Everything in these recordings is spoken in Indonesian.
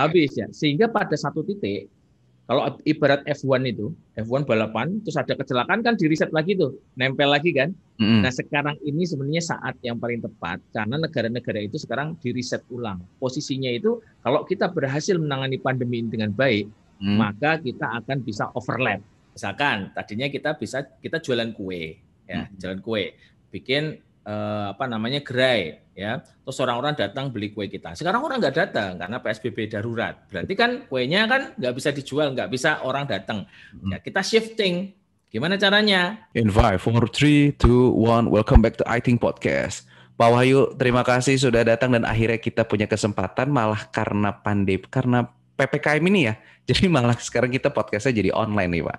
Habis ya. Sehingga pada satu titik kalau ibarat F1 itu, F1 balapan terus ada kecelakaan kan diriset lagi tuh, nempel lagi kan. Mm. Nah, sekarang ini sebenarnya saat yang paling tepat karena negara-negara itu sekarang diriset ulang. Posisinya itu kalau kita berhasil menangani pandemi ini dengan baik, mm. maka kita akan bisa overlap. Misalkan tadinya kita bisa kita jualan kue, ya, mm. jualan kue. Bikin eh, apa namanya gerai ya terus orang-orang datang beli kue kita sekarang orang nggak datang karena psbb darurat berarti kan kuenya kan nggak bisa dijual nggak bisa orang datang hmm. ya kita shifting gimana caranya in five four three two one welcome back to i think Podcast Pak Wahyu, terima kasih sudah datang dan akhirnya kita punya kesempatan malah karena pandemi, karena PPKM ini ya. Jadi malah sekarang kita podcastnya jadi online nih Pak.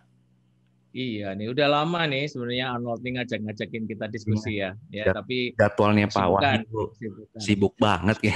Iya nih, udah lama nih sebenarnya Arnold nih ngajak-ngajakin kita diskusi iya. ya. Ya, ya tapi jadwalnya Pak Wahyu sibuk banget ya.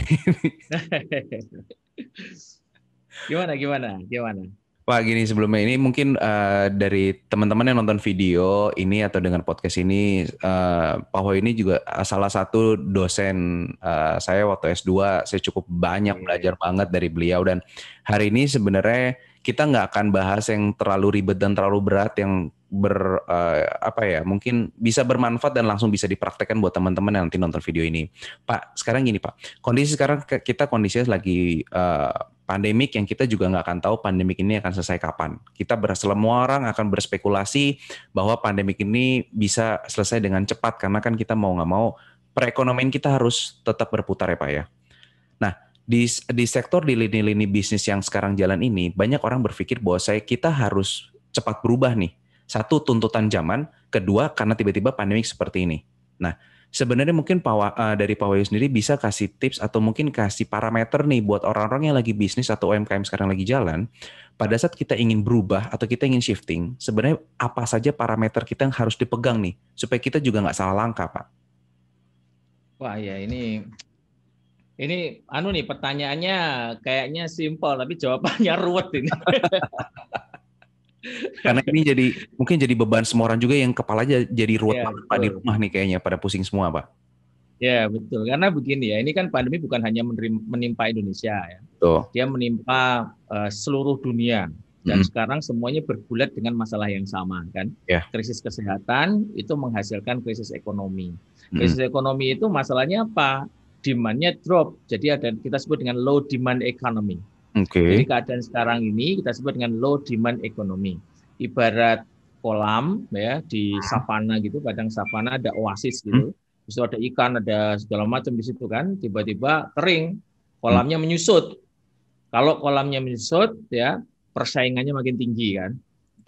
gimana gimana? Gimana? Pak, gini sebelumnya ini mungkin uh, dari teman-teman yang nonton video ini atau dengan podcast ini, uh, Pak ini juga eh, salah satu dosen uh, saya waktu S2, saya cukup banyak iya, iya. belajar banget dari beliau dan hari ini sebenarnya kita nggak akan bahas yang terlalu ribet dan terlalu berat yang ber uh, apa ya mungkin bisa bermanfaat dan langsung bisa dipraktekkan buat teman-teman yang nanti nonton video ini pak sekarang gini pak kondisi sekarang kita kondisinya lagi uh, pandemik yang kita juga nggak akan tahu pandemik ini akan selesai kapan. Kita semua orang akan berspekulasi bahwa pandemik ini bisa selesai dengan cepat karena kan kita mau nggak mau perekonomian kita harus tetap berputar ya Pak ya di di sektor di lini-lini bisnis yang sekarang jalan ini banyak orang berpikir bahwa saya kita harus cepat berubah nih. Satu tuntutan zaman, kedua karena tiba-tiba pandemi seperti ini. Nah, sebenarnya mungkin Pak, uh, dari Pak Wayu sendiri bisa kasih tips atau mungkin kasih parameter nih buat orang-orang yang lagi bisnis atau UMKM sekarang lagi jalan. Pada saat kita ingin berubah atau kita ingin shifting, sebenarnya apa saja parameter kita yang harus dipegang nih supaya kita juga nggak salah langkah, Pak? Wah ya ini ini anu nih pertanyaannya kayaknya simpel tapi jawabannya ruwet ini. Karena ini jadi mungkin jadi beban semua orang juga yang kepalanya jadi ruwet ya, Pak di rumah nih kayaknya pada pusing semua Pak. Ya betul karena begini ya ini kan pandemi bukan hanya menimpa Indonesia ya. Tuh. Dia menimpa uh, seluruh dunia dan hmm. sekarang semuanya bergulat dengan masalah yang sama kan yeah. krisis kesehatan itu menghasilkan krisis ekonomi hmm. krisis hmm. ekonomi itu masalahnya apa demandnya drop. Jadi ada kita sebut dengan low demand economy. Okay. Jadi keadaan sekarang ini kita sebut dengan low demand economy. Ibarat kolam ya di savana gitu, padang savana ada oasis gitu. Hmm. Bisa ada ikan, ada segala macam di situ kan. Tiba-tiba kering, kolamnya hmm. menyusut. Kalau kolamnya menyusut ya persaingannya makin tinggi kan.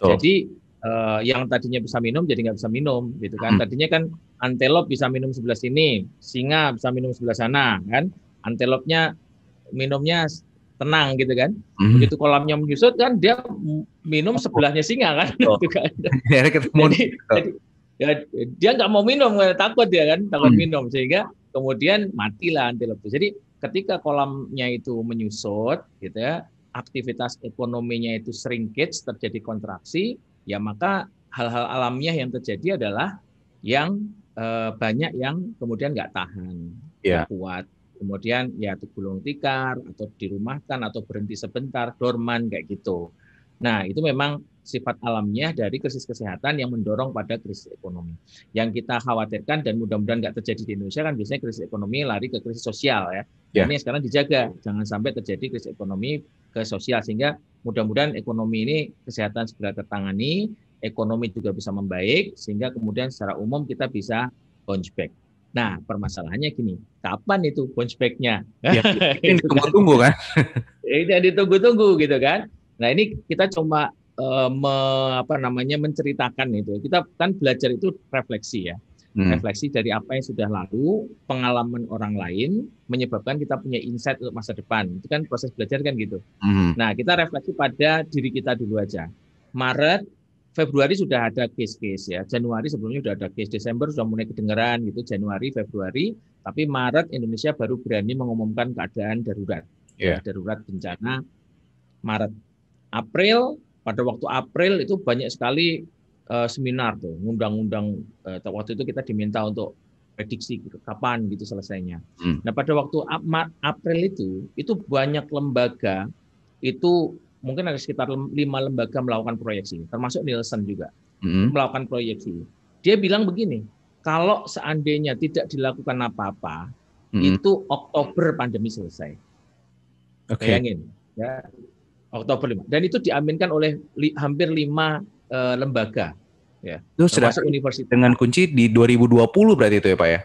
Oh. Jadi eh, yang tadinya bisa minum jadi nggak bisa minum gitu kan. Hmm. Tadinya kan antelop bisa minum sebelah sini, singa bisa minum sebelah sana, kan? Antelopnya minumnya tenang gitu kan. Mm. Begitu kolamnya menyusut kan dia minum oh. sebelahnya singa kan. Oh. jadi, jadi ya, dia nggak mau minum, takut dia kan, takut mm. minum sehingga kemudian matilah antelop itu. Jadi ketika kolamnya itu menyusut gitu ya, aktivitas ekonominya itu shrinkage terjadi kontraksi, ya maka hal-hal alamiah yang terjadi adalah yang Eh, banyak yang kemudian nggak tahan, yeah. kuat. Kemudian ya digulung tikar atau dirumahkan atau berhenti sebentar, dorman kayak gitu. Nah, itu memang sifat alamnya dari krisis kesehatan yang mendorong pada krisis ekonomi. Yang kita khawatirkan dan mudah-mudahan nggak terjadi di Indonesia kan biasanya krisis ekonomi lari ke krisis sosial ya. Yeah. Ini sekarang dijaga, jangan sampai terjadi krisis ekonomi ke sosial sehingga mudah-mudahan ekonomi ini kesehatan segera tertangani, ekonomi juga bisa membaik sehingga kemudian secara umum kita bisa bounce back. Nah, permasalahannya gini, kapan itu bounce back-nya? Ya, ini kan ditunggu-tunggu kan? Ini ditunggu-tunggu gitu kan. Nah, ini kita cuma eh, me, apa namanya menceritakan itu. Kita kan belajar itu refleksi ya. Hmm. Refleksi dari apa yang sudah lalu, pengalaman orang lain menyebabkan kita punya insight untuk masa depan. Itu kan proses belajar kan gitu. Hmm. Nah, kita refleksi pada diri kita dulu aja. Maret Februari sudah ada case-case ya. Januari sebelumnya sudah ada case, Desember sudah mulai kedengeran gitu, Januari, Februari, tapi Maret Indonesia baru berani mengumumkan keadaan darurat. Yeah. Darurat bencana Maret. April pada waktu April itu banyak sekali uh, seminar tuh, ngundang-undang uh, eh, waktu itu kita diminta untuk prediksi gitu, kapan gitu selesainya. Hmm. Nah, pada waktu April itu itu banyak lembaga itu mungkin ada sekitar lima lembaga melakukan proyeksi, termasuk Nielsen juga mm-hmm. melakukan proyeksi. Dia bilang begini, kalau seandainya tidak dilakukan apa-apa, mm-hmm. itu Oktober pandemi selesai. Okay. Bayangin, ya Oktober lima. Dan itu diaminkan oleh li, hampir lima uh, lembaga, ya. Itu termasuk universitas. Dengan kunci di 2020 berarti itu ya Pak ya?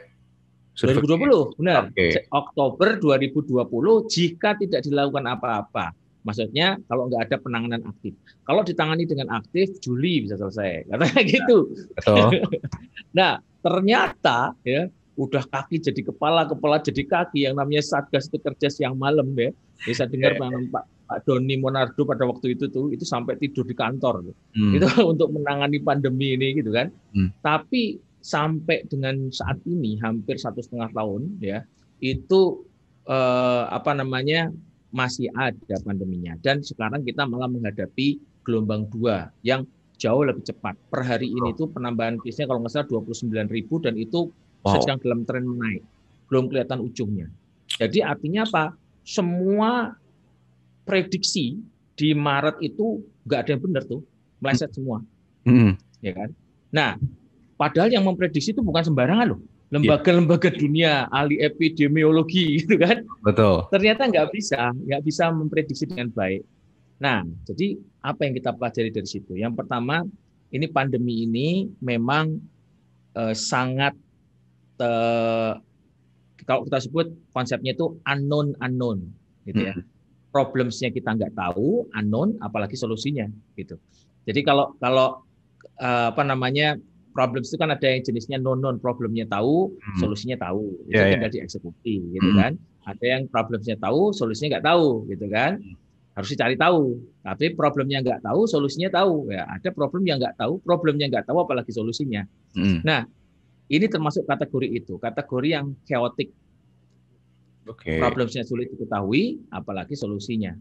2020, benar. Okay. Oktober 2020 jika tidak dilakukan apa-apa. Maksudnya kalau nggak ada penanganan aktif. Kalau ditangani dengan aktif, Juli bisa selesai. Katanya gitu. nah, ternyata ya udah kaki jadi kepala, kepala jadi kaki. Yang namanya Satgas itu kerja siang malam ya. Bisa dengar Pak, Pak Doni Monardo pada waktu itu tuh itu sampai tidur di kantor. Ya. Hmm. Itu untuk menangani pandemi ini gitu kan. Hmm. Tapi sampai dengan saat ini hampir satu setengah tahun ya itu eh, apa namanya masih ada pandeminya dan sekarang kita malah menghadapi gelombang dua yang jauh lebih cepat. Per hari ini itu penambahan case kalau nggak salah 29 ribu dan itu wow. sedang dalam tren menaik. Belum kelihatan ujungnya. Jadi artinya apa? Semua prediksi di Maret itu nggak ada yang benar tuh. Meleset hmm. semua. Mm. Ya kan? Nah, padahal yang memprediksi itu bukan sembarangan loh iya. lembaga-lembaga dunia ahli epidemiologi gitu kan Betul. Ternyata nggak bisa, nggak bisa memprediksi dengan baik. Nah, jadi apa yang kita pelajari dari situ? Yang pertama, ini pandemi ini memang eh, sangat eh, kalau kita sebut konsepnya itu unknown unknown, gitu ya. Hmm. Problemsnya kita nggak tahu, unknown, apalagi solusinya, gitu. Jadi kalau kalau eh, apa namanya problems itu kan ada yang jenisnya non non problemnya tahu, hmm. solusinya tahu, itu yeah, tinggal kan ya. yeah. dieksekusi, gitu hmm. kan. Ada yang problemnya tahu, solusinya nggak tahu, gitu kan? Hmm. Harus dicari tahu. Tapi problemnya nggak tahu, solusinya tahu. Ya, ada problem yang nggak tahu, problemnya nggak tahu, apalagi solusinya. Hmm. Nah, ini termasuk kategori itu, kategori yang chaotic. Okay. Problemnya sulit diketahui, apalagi solusinya.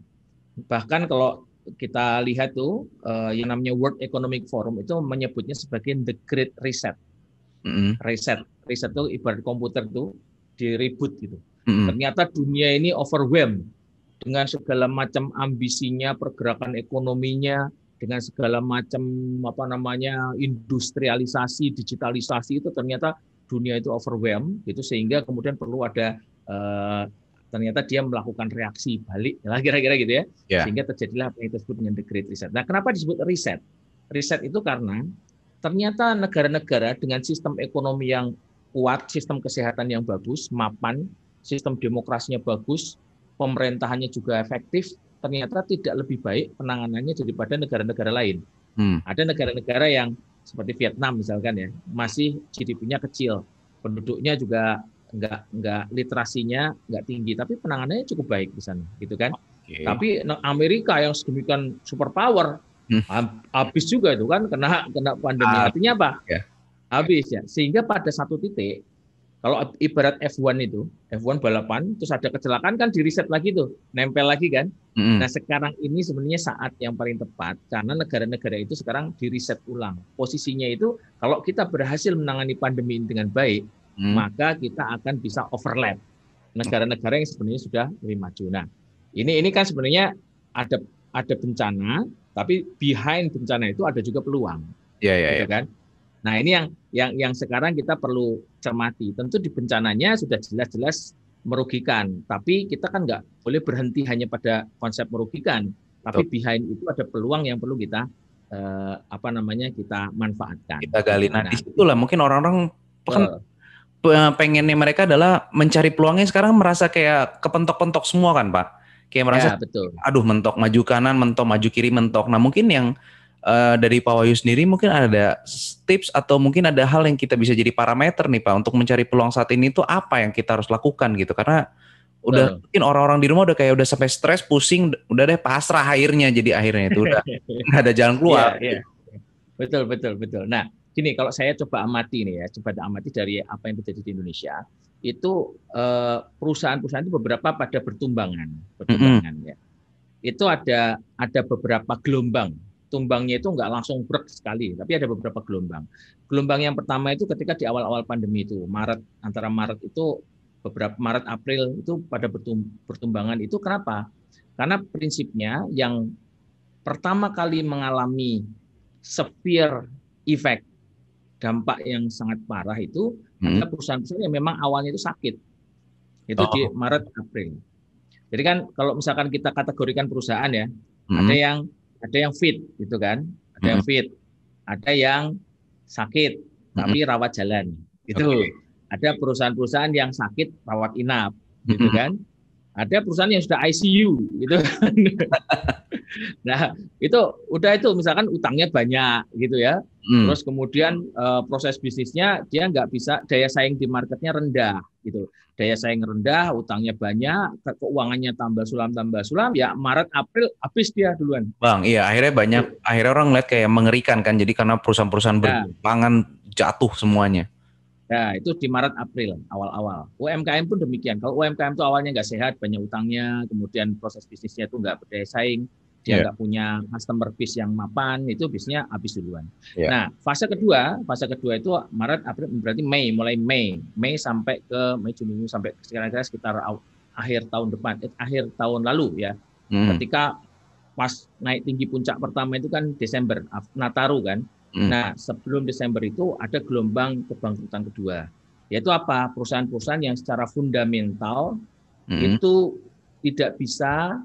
Bahkan kalau kita lihat tuh uh, yang namanya World Economic Forum itu menyebutnya sebagai the Great Reset. Mm-hmm. Reset, reset tuh ibarat komputer tuh di reboot gitu. Mm-hmm. Ternyata dunia ini overwhelmed dengan segala macam ambisinya, pergerakan ekonominya, dengan segala macam apa namanya industrialisasi, digitalisasi itu ternyata dunia itu overwhelmed gitu sehingga kemudian perlu ada uh, ternyata dia melakukan reaksi balik lah kira-kira gitu ya yeah. sehingga terjadilah apa yang disebut dengan the great reset. Nah, kenapa disebut reset? Reset itu karena ternyata negara-negara dengan sistem ekonomi yang kuat, sistem kesehatan yang bagus, mapan, sistem demokrasinya bagus, pemerintahannya juga efektif, ternyata tidak lebih baik penanganannya daripada negara-negara lain. Hmm. Ada negara-negara yang seperti Vietnam misalkan ya, masih GDP-nya kecil, penduduknya juga enggak enggak literasinya enggak tinggi, tapi penanganannya cukup baik di sana, gitu kan? Okay. Tapi Amerika yang sedemikian superpower hmm. habis juga itu kan kena kena pandemi. Ah, Artinya apa? Ya. Habis ya. Sehingga pada satu titik kalau ibarat F1 itu, F1 balapan, terus ada kecelakaan kan diriset lagi tuh, nempel lagi kan. mm Nah sekarang ini sebenarnya saat yang paling tepat karena negara-negara itu sekarang diriset ulang. Posisinya itu kalau kita berhasil menangani pandemi ini dengan baik, mm. maka kita akan bisa overlap negara-negara yang sebenarnya sudah lebih maju. Nah ini ini kan sebenarnya ada ada bencana, tapi behind bencana itu ada juga peluang. Iya yeah, iya. Yeah, gitu yeah. kan? Nah, ini yang yang yang sekarang kita perlu cermati. Tentu di bencananya sudah jelas-jelas merugikan, tapi kita kan nggak boleh berhenti hanya pada konsep merugikan, tapi Betul. behind itu ada peluang yang perlu kita eh, apa namanya kita manfaatkan. Kita gali. Nah, nah di situlah mungkin orang-orang kan pengennya mereka adalah mencari peluangnya sekarang merasa kayak kepentok-pentok semua kan, Pak. Kayak merasa ya, betul. aduh mentok maju kanan, mentok maju kiri, mentok. Nah, mungkin yang Eh, dari Pak Wahyu sendiri mungkin ada tips atau mungkin ada hal yang kita bisa jadi parameter nih Pak untuk mencari peluang saat ini itu apa yang kita harus lakukan gitu karena udah mungkin orang-orang di rumah udah kayak udah sampai stres pusing udah deh pasrah akhirnya jadi akhirnya itu udah nggak ada jalan keluar yeah, yeah. betul betul betul nah gini kalau saya coba amati nih ya coba amati dari apa yang terjadi di Indonesia itu eh, perusahaan-perusahaan itu beberapa pada bertumbangan pertumbangan mm -hmm. ya itu ada ada beberapa gelombang tumbangnya itu nggak langsung berat sekali, tapi ada beberapa gelombang. Gelombang yang pertama itu ketika di awal-awal pandemi itu, Maret antara Maret itu beberapa Maret April itu pada pertumbangan itu kenapa? Karena prinsipnya yang pertama kali mengalami severe effect dampak yang sangat parah itu hmm. ada perusahaan-perusahaan yang memang awalnya itu sakit. Itu oh. di Maret April. Jadi kan kalau misalkan kita kategorikan perusahaan ya, hmm. ada yang ada yang fit gitu kan ada hmm. yang fit ada yang sakit tapi hmm. rawat jalan itu okay. ada perusahaan-perusahaan yang sakit rawat inap gitu hmm. kan ada perusahaan yang sudah ICU gitu kan nah itu udah itu misalkan utangnya banyak gitu ya hmm. terus kemudian uh, proses bisnisnya dia nggak bisa daya saing di marketnya rendah gitu daya saing rendah utangnya banyak keuangannya tambah sulam tambah sulam ya Maret April habis dia duluan bang iya akhirnya banyak ya. akhirnya orang lihat kayak mengerikan kan jadi karena perusahaan-perusahaan ya. Nah. berpangan jatuh semuanya Ya, itu di Maret April awal-awal. UMKM pun demikian. Kalau UMKM itu awalnya nggak sehat, banyak utangnya, kemudian proses bisnisnya itu nggak berdaya saing, dia nggak punya customer base yang mapan itu bisnya habis duluan. Yeah. Nah fase kedua fase kedua itu Maret April berarti Mei mulai Mei Mei sampai ke Mei Juni sampai sekitar kira sekitar akhir tahun depan eh, akhir tahun lalu ya mm. ketika pas naik tinggi puncak pertama itu kan Desember Nataru kan. Mm. Nah sebelum Desember itu ada gelombang kebangkrutan kedua yaitu apa perusahaan-perusahaan yang secara fundamental mm. itu tidak bisa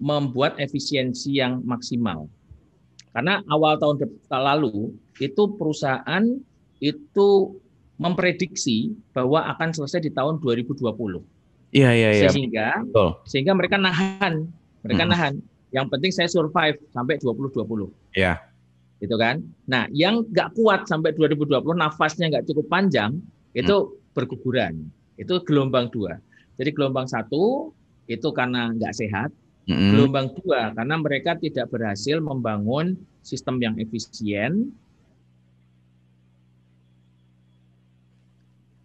membuat efisiensi yang maksimal. Karena awal tahun lalu itu perusahaan itu memprediksi bahwa akan selesai di tahun 2020. Iya iya iya. Sehingga Betul. sehingga mereka nahan, mereka hmm. nahan. Yang penting saya survive sampai 2020. Iya. Gitu kan? Nah, yang nggak kuat sampai 2020 nafasnya nggak cukup panjang itu hmm. berguguran. Itu gelombang dua. Jadi gelombang satu itu karena nggak sehat, hmm gelombang dua karena mereka tidak berhasil membangun sistem yang efisien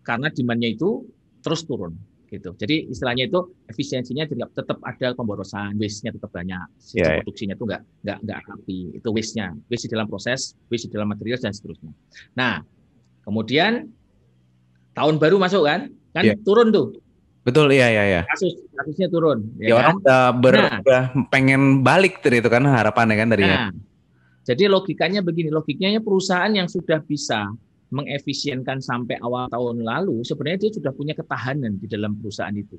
karena demandnya itu terus turun gitu. Jadi istilahnya itu efisiensinya tetap tetap ada pemborosan, waste-nya tetap banyak, yeah, ya. produksinya itu nggak nggak nggak rapi, itu waste-nya, waste dalam proses, waste dalam material dan seterusnya. Nah, kemudian tahun baru masuk kan, kan yeah. turun tuh Betul, iya, iya, iya. Kasus, kasusnya turun. Ya, ya kan? orang udah, ber, nah, udah pengen balik dari gitu, itu kan harapannya kan dari. Ya. Nah, jadi logikanya begini, logikanya perusahaan yang sudah bisa mengefisienkan sampai awal tahun lalu, sebenarnya dia sudah punya ketahanan di dalam perusahaan itu.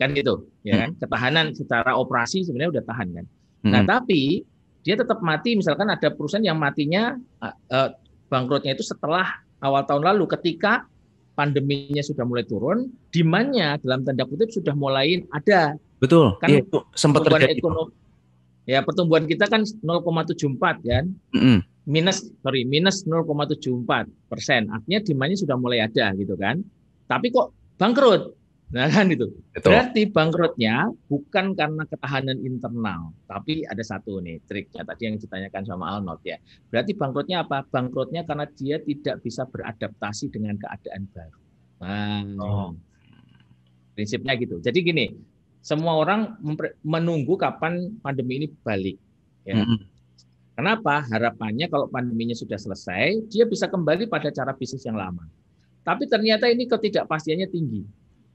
Kan gitu, ya kan? Hmm. Ketahanan secara operasi sebenarnya udah tahan kan. Hmm. Nah, tapi dia tetap mati, misalkan ada perusahaan yang matinya eh, eh, bangkrutnya itu setelah awal tahun lalu ketika pandeminya sudah mulai turun, demand-nya dalam tanda kutip sudah mulai ada. Betul. Kan iya, itu sempat terjadi. Ekonomi, ya pertumbuhan kita kan 0,74 kan. Mm -hmm. Minus sorry minus 0,74 persen. Artinya demandnya sudah mulai ada gitu kan. Tapi kok bangkrut? Nah kan itu. Betul. Berarti bangkrutnya bukan karena ketahanan internal, tapi ada satu nih triknya tadi yang ditanyakan sama Alnot ya. Berarti bangkrutnya apa? Bangkrutnya karena dia tidak bisa beradaptasi dengan keadaan baru. Oh. Nah, oh. prinsipnya gitu. Jadi gini, semua orang menunggu kapan pandemi ini balik. Ya. Mm -hmm. Kenapa? Harapannya kalau pandeminya sudah selesai, dia bisa kembali pada cara bisnis yang lama. Tapi ternyata ini ketidakpastiannya tinggi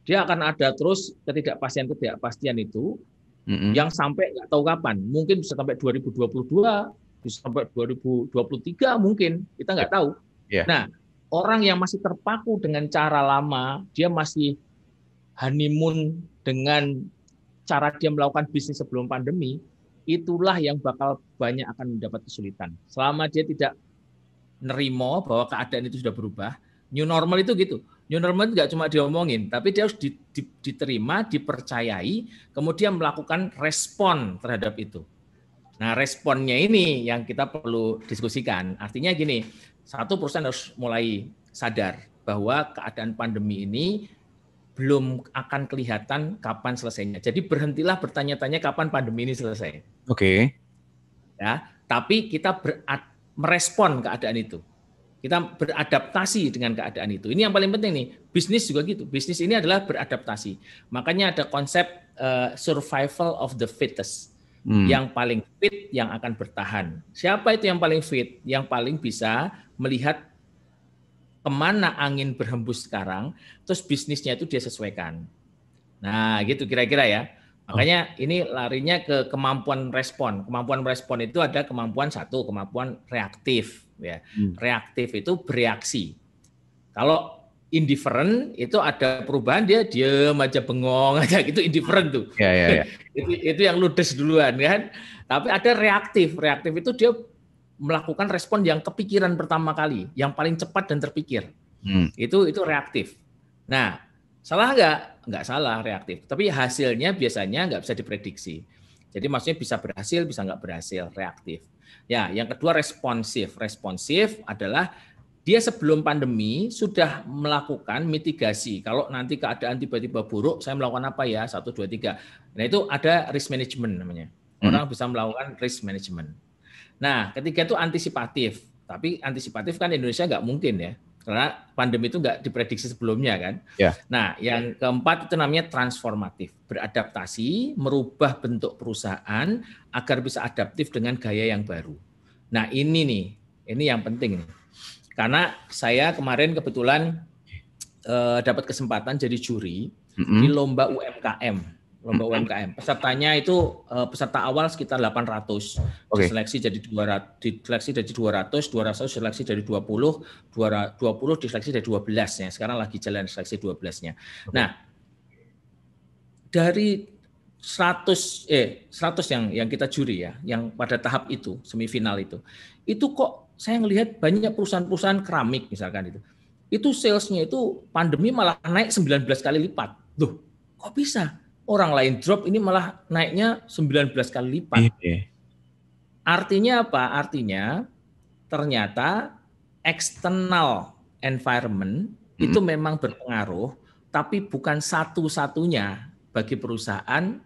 dia akan ada terus ketidakpastian-ketidakpastian itu mm-hmm. yang sampai nggak tahu kapan. Mungkin bisa sampai 2022, bisa sampai 2023 mungkin, kita nggak ya. tahu. Yeah. Nah, orang yang masih terpaku dengan cara lama, dia masih honeymoon dengan cara dia melakukan bisnis sebelum pandemi, itulah yang bakal banyak akan mendapat kesulitan. Selama dia tidak nerimo bahwa keadaan itu sudah berubah, new normal itu gitu New normal nggak cuma diomongin, tapi dia harus diterima, dipercayai, kemudian melakukan respon terhadap itu. Nah, responnya ini yang kita perlu diskusikan. Artinya gini, satu perusahaan harus mulai sadar bahwa keadaan pandemi ini belum akan kelihatan kapan selesainya. Jadi berhentilah bertanya-tanya kapan pandemi ini selesai. Oke. Okay. Ya, tapi kita ber merespon keadaan itu. Kita beradaptasi dengan keadaan itu. Ini yang paling penting nih. Bisnis juga gitu. Bisnis ini adalah beradaptasi. Makanya ada konsep uh, survival of the fittest. Hmm. Yang paling fit yang akan bertahan. Siapa itu yang paling fit? Yang paling bisa melihat kemana angin berhembus sekarang, terus bisnisnya itu dia sesuaikan. Nah, gitu kira-kira ya. Makanya ini larinya ke kemampuan respon. Kemampuan respon itu ada kemampuan satu, kemampuan reaktif ya. Hmm. Reaktif itu bereaksi. Kalau indifferent itu ada perubahan dia diam aja bengong aja gitu indifferent tuh. Ya, ya, ya. itu, itu yang ludes duluan kan. Tapi ada reaktif. Reaktif itu dia melakukan respon yang kepikiran pertama kali, yang paling cepat dan terpikir. Hmm. Itu itu reaktif. Nah, salah nggak? Enggak salah reaktif. Tapi hasilnya biasanya enggak bisa diprediksi. Jadi maksudnya bisa berhasil, bisa nggak berhasil, reaktif. Ya, yang kedua responsif. Responsif adalah dia sebelum pandemi sudah melakukan mitigasi. Kalau nanti keadaan tiba-tiba buruk, saya melakukan apa ya? Satu, dua, tiga. Nah itu ada risk management namanya. Hmm. Orang hmm. bisa melakukan risk management. Nah ketiga itu antisipatif. Tapi antisipatif kan Indonesia nggak mungkin ya. Karena pandemi itu nggak diprediksi sebelumnya kan. Yeah. Nah, yang keempat itu namanya transformatif, beradaptasi, merubah bentuk perusahaan agar bisa adaptif dengan gaya yang baru. Nah, ini nih, ini yang penting nih. Karena saya kemarin kebetulan eh, dapat kesempatan jadi juri mm -hmm. di lomba UMKM lomba UMKM. Pesertanya itu uh, peserta awal sekitar 800. Okay. Diseleksi jadi 200, diseleksi jadi 200, 200 seleksi jadi 20, 20 diseleksi jadi 12 ya. Sekarang lagi jalan seleksi 12-nya. Okay. Nah, dari 100 eh 100 yang yang kita juri ya, yang pada tahap itu, semifinal itu. Itu kok saya melihat banyak perusahaan-perusahaan keramik misalkan itu. Itu salesnya itu pandemi malah naik 19 kali lipat. Loh, kok bisa? orang lain drop ini malah naiknya 19 kali lipat. Iya, iya. Artinya apa? Artinya ternyata eksternal environment hmm. itu memang berpengaruh, tapi bukan satu-satunya bagi perusahaan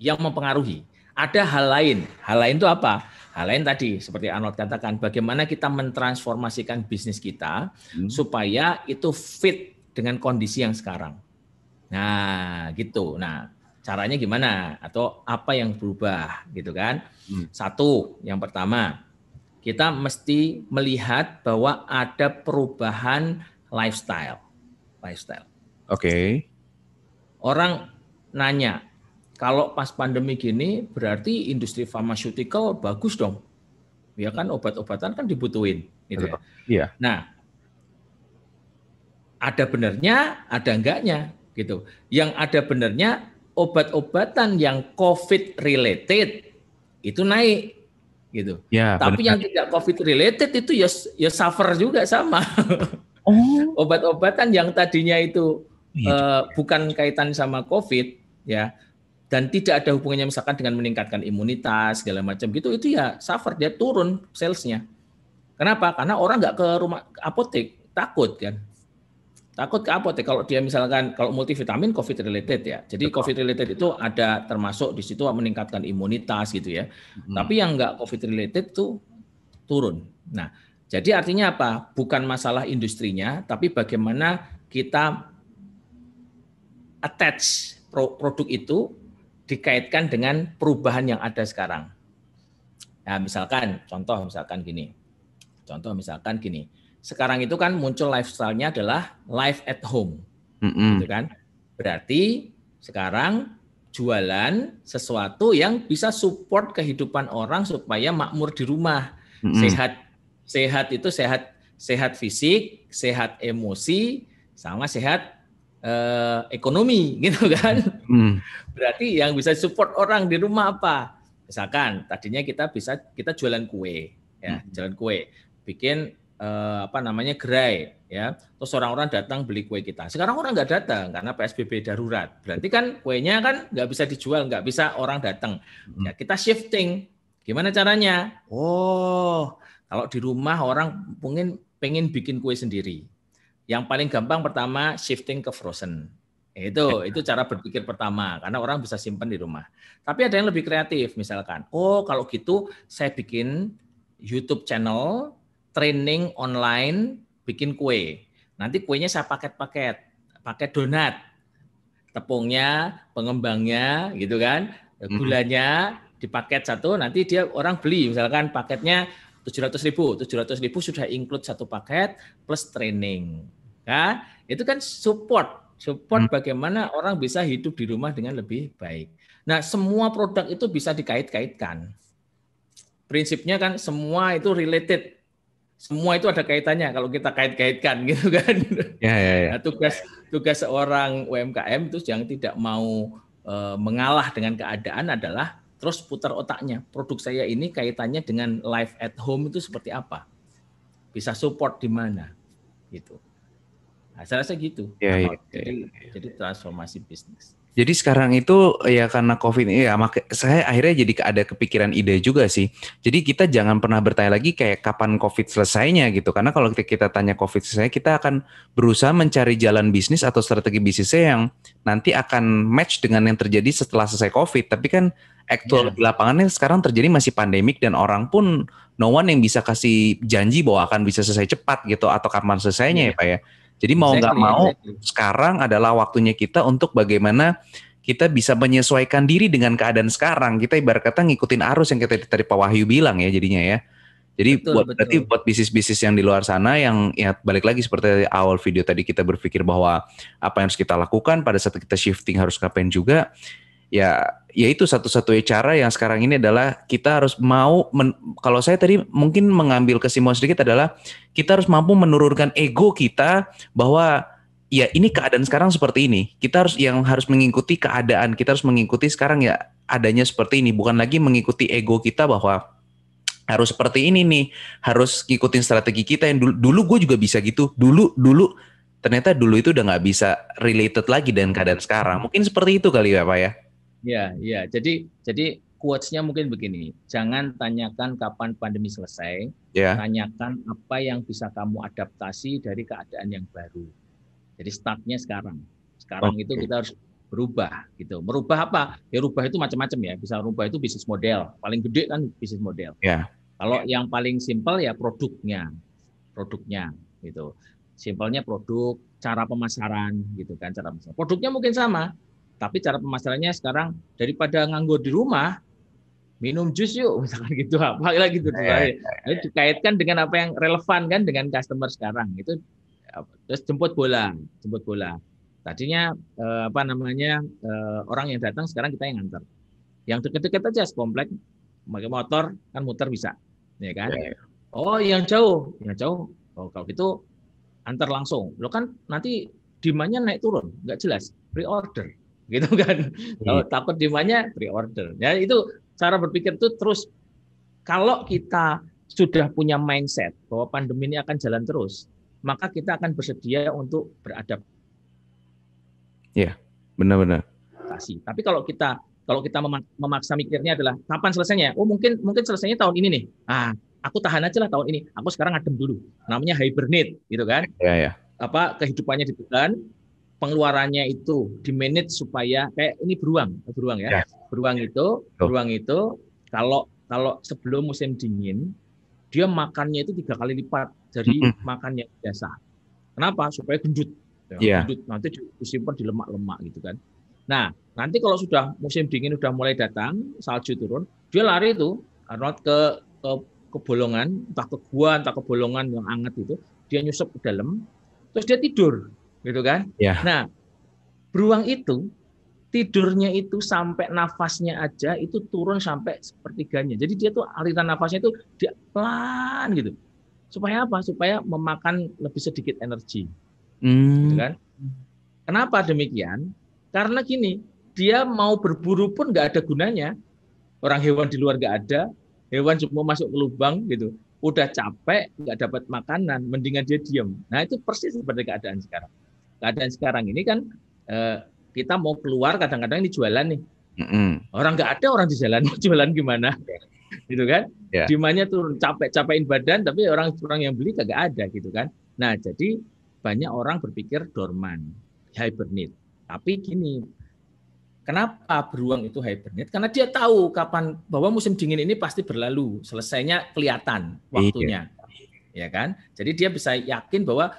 yang mempengaruhi. Ada hal lain. Hal lain itu apa? Hal lain tadi seperti Arnold katakan, bagaimana kita mentransformasikan bisnis kita hmm. supaya itu fit dengan kondisi yang sekarang. Nah, gitu. Nah, caranya gimana atau apa yang berubah gitu kan? Hmm. Satu, yang pertama, kita mesti melihat bahwa ada perubahan lifestyle. Lifestyle. Oke. Okay. Orang nanya, kalau pas pandemi gini berarti industri pharmaceutical bagus dong. Ya kan obat-obatan kan dibutuhin gitu ya. Iya. Nah, ada benarnya ada enggaknya gitu. Yang ada benarnya obat-obatan yang COVID related itu naik gitu. Ya, Tapi benar. yang tidak COVID related itu ya ya suffer juga sama. Oh. Obat-obatan yang tadinya itu ya, uh, bukan kaitan sama COVID ya dan tidak ada hubungannya misalkan dengan meningkatkan imunitas segala macam gitu itu ya suffer dia turun salesnya. Kenapa? Karena orang nggak ke rumah apotek takut kan takut ke apa? Ya, kalau dia misalkan kalau multivitamin COVID related ya. Jadi COVID related itu ada termasuk di situ meningkatkan imunitas gitu ya. Hmm. Tapi yang enggak COVID related tuh turun. Nah, jadi artinya apa? Bukan masalah industrinya, tapi bagaimana kita attach produk itu dikaitkan dengan perubahan yang ada sekarang. Nah, misalkan contoh misalkan gini. Contoh misalkan gini sekarang itu kan muncul lifestyle-nya adalah life at home, mm -hmm. gitu kan? Berarti sekarang jualan sesuatu yang bisa support kehidupan orang supaya makmur di rumah, mm -hmm. sehat, sehat itu sehat, sehat fisik, sehat emosi, sama sehat eh, ekonomi, gitu kan? Mm. -hmm. Berarti yang bisa support orang di rumah apa? Misalkan tadinya kita bisa kita jualan kue, ya, mm -hmm. jualan kue, bikin eh, apa namanya gerai ya terus orang-orang datang beli kue kita sekarang orang nggak datang karena psbb darurat berarti kan kuenya kan nggak bisa dijual nggak bisa orang datang hmm. ya kita shifting gimana caranya oh kalau di rumah orang mungkin pengen bikin kue sendiri yang paling gampang pertama shifting ke frozen itu itu cara berpikir pertama karena orang bisa simpan di rumah tapi ada yang lebih kreatif misalkan oh kalau gitu saya bikin YouTube channel training online bikin kue. Nanti kuenya saya paket-paket, paket donat. Tepungnya, pengembangnya gitu kan, mm-hmm. gulanya dipaket satu, nanti dia orang beli misalkan paketnya 700 ribu, 700 ribu sudah include satu paket plus training. Nah, Itu kan support, support mm-hmm. bagaimana orang bisa hidup di rumah dengan lebih baik. Nah, semua produk itu bisa dikait-kaitkan. Prinsipnya kan semua itu related semua itu ada kaitannya kalau kita kait-kaitkan gitu kan. Ya, ya, ya. Nah, tugas tugas seorang UMKM itu yang tidak mau e, mengalah dengan keadaan adalah terus putar otaknya. Produk saya ini kaitannya dengan life at home itu seperti apa? Bisa support di mana? Gitu. Nah, saya rasa gitu. Ya, nah, ya, ya, ya, ya. Jadi, jadi transformasi bisnis. Jadi sekarang itu ya karena COVID ini ya mak saya akhirnya jadi ada kepikiran ide juga sih. Jadi kita jangan pernah bertanya lagi kayak kapan COVID selesainya gitu. Karena kalau kita, kita tanya COVID selesai, kita akan berusaha mencari jalan bisnis atau strategi bisnisnya yang nanti akan match dengan yang terjadi setelah selesai COVID. Tapi kan actual yeah. di lapangannya sekarang terjadi masih pandemik dan orang pun no one yang bisa kasih janji bahwa akan bisa selesai cepat gitu atau kapan selesainya yeah. ya Pak ya. Jadi mau nggak exactly, mau exactly. sekarang adalah waktunya kita untuk bagaimana kita bisa menyesuaikan diri dengan keadaan sekarang. Kita ibarat kata ngikutin arus yang kita tadi Pak Wahyu bilang ya jadinya ya. Jadi betul, buat betul. berarti buat bisnis-bisnis yang di luar sana yang ya balik lagi seperti awal video tadi kita berpikir bahwa apa yang harus kita lakukan pada saat kita shifting harus ngapain juga ya yaitu satu-satunya cara yang sekarang ini adalah kita harus mau men, kalau saya tadi mungkin mengambil kesimpulan sedikit adalah kita harus mampu menurunkan ego kita bahwa ya ini keadaan sekarang seperti ini kita harus yang harus mengikuti keadaan kita harus mengikuti sekarang ya adanya seperti ini bukan lagi mengikuti ego kita bahwa harus seperti ini nih harus ngikutin strategi kita yang dulu dulu gue juga bisa gitu dulu dulu ternyata dulu itu udah nggak bisa related lagi dengan keadaan sekarang mungkin seperti itu kali ya pak ya Ya, ya. Jadi jadi quotes-nya mungkin begini, jangan tanyakan kapan pandemi selesai, yeah. tanyakan apa yang bisa kamu adaptasi dari keadaan yang baru. Jadi startnya sekarang. Sekarang okay. itu kita harus berubah gitu. Merubah apa? Ya rubah itu macam-macam ya. Bisa rubah itu bisnis model. Paling gede kan bisnis model. Yeah. Kalau yang paling simpel ya produknya. Produknya gitu. Simpelnya produk, cara pemasaran gitu kan, cara pemasaran. Produknya mungkin sama, tapi cara pemasarannya sekarang daripada nganggur di rumah, minum jus yuk misalkan gitu apa lagi gitu ya. Ini dikaitkan dengan apa yang relevan kan dengan customer sekarang itu terus jemput bola jemput bola tadinya eh, apa namanya eh, orang yang datang sekarang kita yang nganter yang deket-deket aja sekomplek pakai motor kan muter bisa ya kan ya. oh yang jauh yang jauh oh kalau gitu antar langsung lo kan nanti dimanya naik turun nggak jelas pre order gitu kan. Hmm. Kalau iya. takut demandnya pre-order. Ya itu cara berpikir itu terus kalau kita sudah punya mindset bahwa pandemi ini akan jalan terus, maka kita akan bersedia untuk beradaptasi. Ya, benar-benar. Tapi kalau kita kalau kita memaksa mikirnya adalah kapan selesainya? Oh mungkin mungkin selesainya tahun ini nih. Ah, aku tahan aja lah tahun ini. Aku sekarang adem dulu. Namanya hibernate, gitu kan? Ya, ya. Apa kehidupannya di ditekan, pengeluarannya itu di manage supaya kayak ini beruang, beruang ya. ya. Beruang itu, beruang itu kalau kalau sebelum musim dingin dia makannya itu tiga kali lipat dari mm-hmm. makannya biasa. Kenapa? Supaya gendut. Ya, iya. Gendut nanti disimpan di lemak-lemak gitu kan. Nah, nanti kalau sudah musim dingin sudah mulai datang, salju turun, dia lari itu karena ke ke ke bolongan, entah ke gua, entah ke bolongan yang anget itu, dia nyusup ke dalam, terus dia tidur gitu kan? Yeah. Nah, beruang itu tidurnya itu sampai nafasnya aja itu turun sampai sepertiganya. Jadi dia tuh aliran nafasnya itu dia pelan gitu. Supaya apa? Supaya memakan lebih sedikit energi. Hmm. Gitu kan? Kenapa demikian? Karena gini, dia mau berburu pun nggak ada gunanya. Orang hewan di luar nggak ada, hewan cuma masuk ke lubang gitu. Udah capek, nggak dapat makanan, mendingan dia diem. Nah itu persis seperti keadaan sekarang keadaan sekarang ini kan eh, kita mau keluar kadang-kadang ini jualan nih. Mm-hmm. Orang nggak ada orang di jalan mau jualan gimana? gitu kan? Yeah. dimannya turun capek-capekin badan tapi orang-orang yang beli kagak ada gitu kan. Nah, jadi banyak orang berpikir dorman, hibernate. Tapi gini, kenapa beruang itu hibernate? Karena dia tahu kapan bahwa musim dingin ini pasti berlalu, selesainya kelihatan waktunya. Iya. Ya kan? Jadi dia bisa yakin bahwa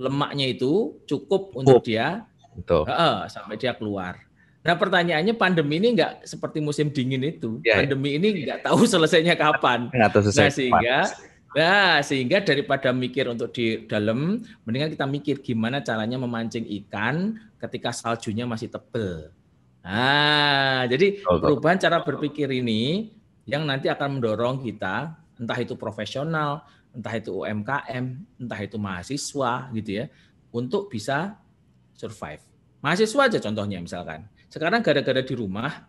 lemaknya itu cukup, cukup. untuk dia Betul. Uh, sampai dia keluar. Nah pertanyaannya pandemi ini nggak seperti musim dingin itu. Ya, ya. pandemi ya. ini nggak tahu selesainya kapan. selesai nah sehingga kapan. nah sehingga daripada mikir untuk di dalam, mendingan kita mikir gimana caranya memancing ikan ketika saljunya masih tebel. Nah jadi betul, perubahan cara berpikir ini yang nanti akan mendorong kita entah itu profesional, entah itu UMKM, entah itu mahasiswa gitu ya, untuk bisa survive. Mahasiswa aja contohnya misalkan. Sekarang gara-gara di rumah,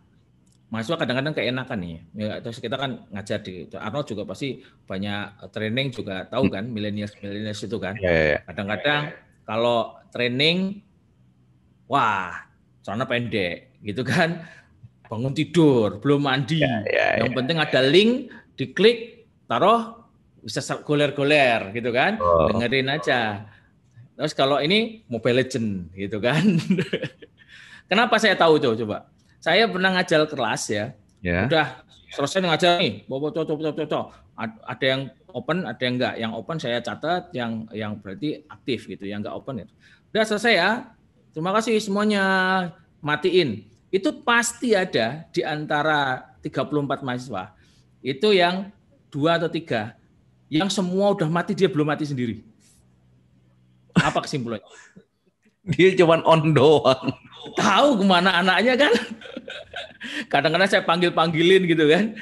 mahasiswa kadang-kadang keenakan nih. Ya, terus kita kan ngajar di Arnold juga pasti banyak eh, training juga tahu kan, milenial-milenial itu kan. Iya, iya, iya. Kadang-kadang kalau training, wah soalnya pendek gitu kan, bangun tidur, belum mandi. Yang penting ada link, diklik, taruh bisa sekuler kuler gitu kan, oh. dengerin aja. Terus kalau ini Mobile Legend gitu kan. Kenapa saya tahu itu coba? Saya pernah ngajar kelas ya. Yeah. Udah selesai ngajar nih, bobo cocok cocok Ada yang open, ada yang enggak. Yang open saya catat, yang yang berarti aktif gitu, yang enggak open itu. Udah selesai ya. Terima kasih semuanya. Matiin. Itu pasti ada di antara 34 mahasiswa itu yang dua atau tiga yang semua udah mati dia belum mati sendiri. Apa kesimpulannya? dia cuman on doang. Tahu kemana anaknya kan? Kadang-kadang saya panggil-panggilin gitu kan.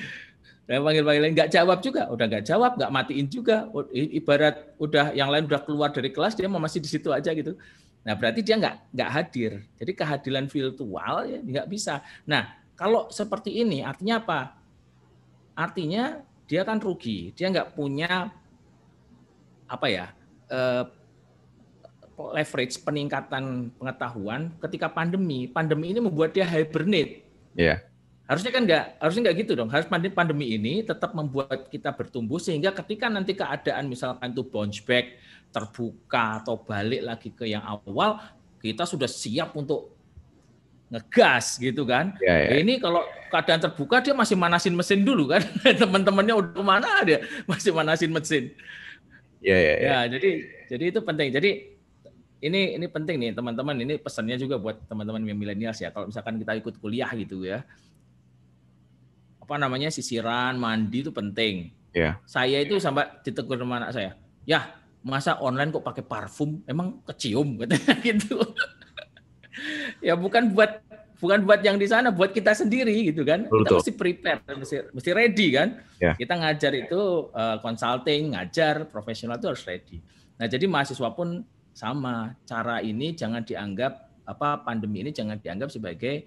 Saya panggil-panggilin nggak jawab juga, udah nggak jawab, nggak matiin juga. Ibarat udah yang lain udah keluar dari kelas dia masih di situ aja gitu. Nah berarti dia nggak nggak hadir. Jadi kehadiran virtual ya nggak bisa. Nah kalau seperti ini artinya apa? Artinya dia kan rugi, dia nggak punya apa ya eh, leverage peningkatan pengetahuan ketika pandemi. Pandemi ini membuat dia hibernate. Yeah. Harusnya kan nggak, harusnya nggak gitu dong. Harus pandemi, pandemi ini tetap membuat kita bertumbuh sehingga ketika nanti keadaan misalkan itu bounce back, terbuka atau balik lagi ke yang awal, kita sudah siap untuk ngegas gitu kan. Ya, ya. Ini kalau keadaan terbuka dia masih manasin mesin dulu kan. Teman-temannya udah kemana dia masih manasin mesin. Ya, ya, ya. ya jadi jadi itu penting. Jadi ini ini penting nih teman-teman. Ini pesannya juga buat teman-teman yang milenial ya. Kalau misalkan kita ikut kuliah gitu ya, apa namanya sisiran mandi itu penting. Ya. Saya itu sampai ditegur sama anak saya. Ya masa online kok pakai parfum? Emang kecium gitu ya bukan buat bukan buat yang di sana, buat kita sendiri gitu kan. Betul. Kita mesti prepare, mesti, mesti ready kan. Yeah. Kita ngajar itu uh, consulting, ngajar profesional itu harus ready. Nah, jadi mahasiswa pun sama. Cara ini jangan dianggap apa pandemi ini jangan dianggap sebagai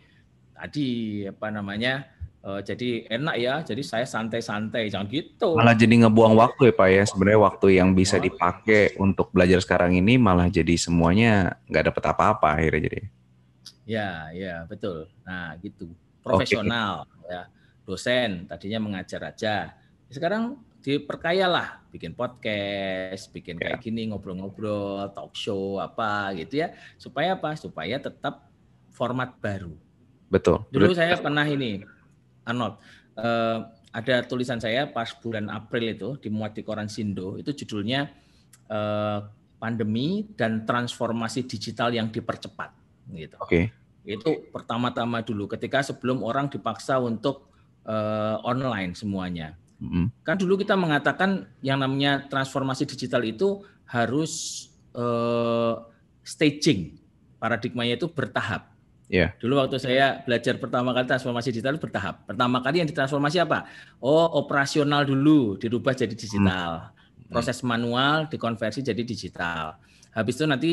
tadi apa namanya? Uh, jadi enak ya, jadi saya santai-santai, jangan gitu. Malah jadi ngebuang waktu ya Pak ya, sebenarnya waktu yang bisa dipakai untuk belajar sekarang ini malah jadi semuanya nggak dapet apa-apa akhirnya jadi. Ya, ya, betul. Nah, gitu. Profesional okay. ya. Dosen tadinya mengajar aja. Sekarang diperkayalah bikin podcast, bikin yeah. kayak gini ngobrol-ngobrol, talk show apa gitu ya. Supaya apa? Supaya tetap format baru. Betul. Dulu Betul. saya pernah ini Arnold eh, ada tulisan saya pas bulan April itu dimuat di koran Sindo itu judulnya uh, pandemi dan transformasi digital yang dipercepat gitu. Oke. Okay. Itu pertama-tama dulu ketika sebelum orang dipaksa untuk uh, online semuanya. Mm-hmm. Kan dulu kita mengatakan yang namanya transformasi digital itu harus uh, staging. Paradigmanya itu bertahap. Yeah. Dulu waktu saya belajar pertama kali transformasi digital bertahap. Pertama kali yang ditransformasi apa? Oh, operasional dulu dirubah jadi digital. Mm. Proses manual dikonversi jadi digital. Habis itu nanti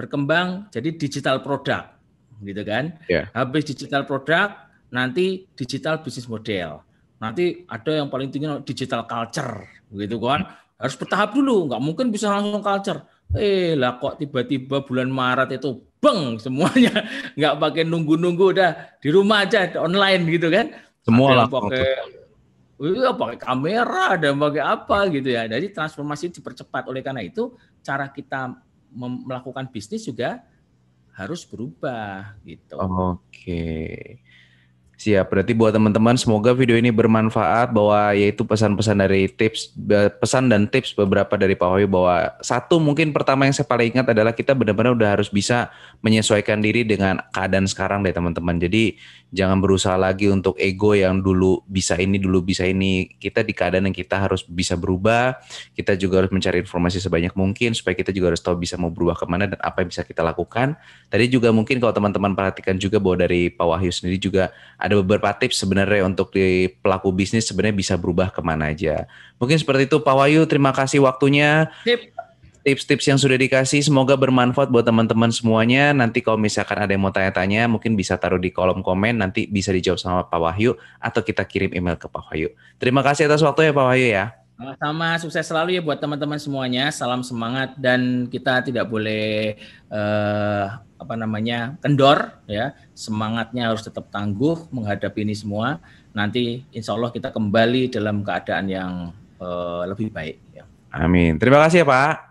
berkembang jadi digital produk gitu kan. Yeah. Habis digital produk nanti digital bisnis model. Nanti ada yang paling tinggi digital culture gitu kan. Harus bertahap dulu, nggak mungkin bisa langsung culture. Eh lah kok tiba-tiba bulan Maret itu beng semuanya nggak pakai nunggu-nunggu udah di rumah aja online gitu kan. Semua lah pakai Iya, pakai kamera dan pakai apa gitu ya. Jadi transformasi dipercepat. Oleh karena itu, cara kita melakukan bisnis juga harus berubah gitu. Oke. Okay. Siap, berarti buat teman-teman semoga video ini bermanfaat bahwa yaitu pesan-pesan dari tips pesan dan tips beberapa dari Pak Wahyu bahwa satu mungkin pertama yang saya paling ingat adalah kita benar-benar udah harus bisa menyesuaikan diri dengan keadaan sekarang deh teman-teman. Jadi jangan berusaha lagi untuk ego yang dulu bisa ini dulu bisa ini. Kita di keadaan yang kita harus bisa berubah. Kita juga harus mencari informasi sebanyak mungkin supaya kita juga harus tahu bisa mau berubah kemana dan apa yang bisa kita lakukan. Tadi juga mungkin kalau teman-teman perhatikan juga bahwa dari Pak Wahyu sendiri juga ada ada beberapa tips sebenarnya untuk di pelaku bisnis sebenarnya bisa berubah kemana aja. Mungkin seperti itu Pak Wahyu, terima kasih waktunya. Tips-tips yang sudah dikasih semoga bermanfaat buat teman-teman semuanya. Nanti kalau misalkan ada yang mau tanya-tanya mungkin bisa taruh di kolom komen nanti bisa dijawab sama Pak Wahyu atau kita kirim email ke Pak Wahyu. Terima kasih atas waktunya Pak Wahyu ya. Sama-sama sukses selalu ya buat teman-teman semuanya. Salam semangat dan kita tidak boleh eh, apa namanya kendor ya. Semangatnya harus tetap tangguh menghadapi ini semua. Nanti insya Allah kita kembali dalam keadaan yang eh, lebih baik. Ya. Amin. Terima kasih ya Pak.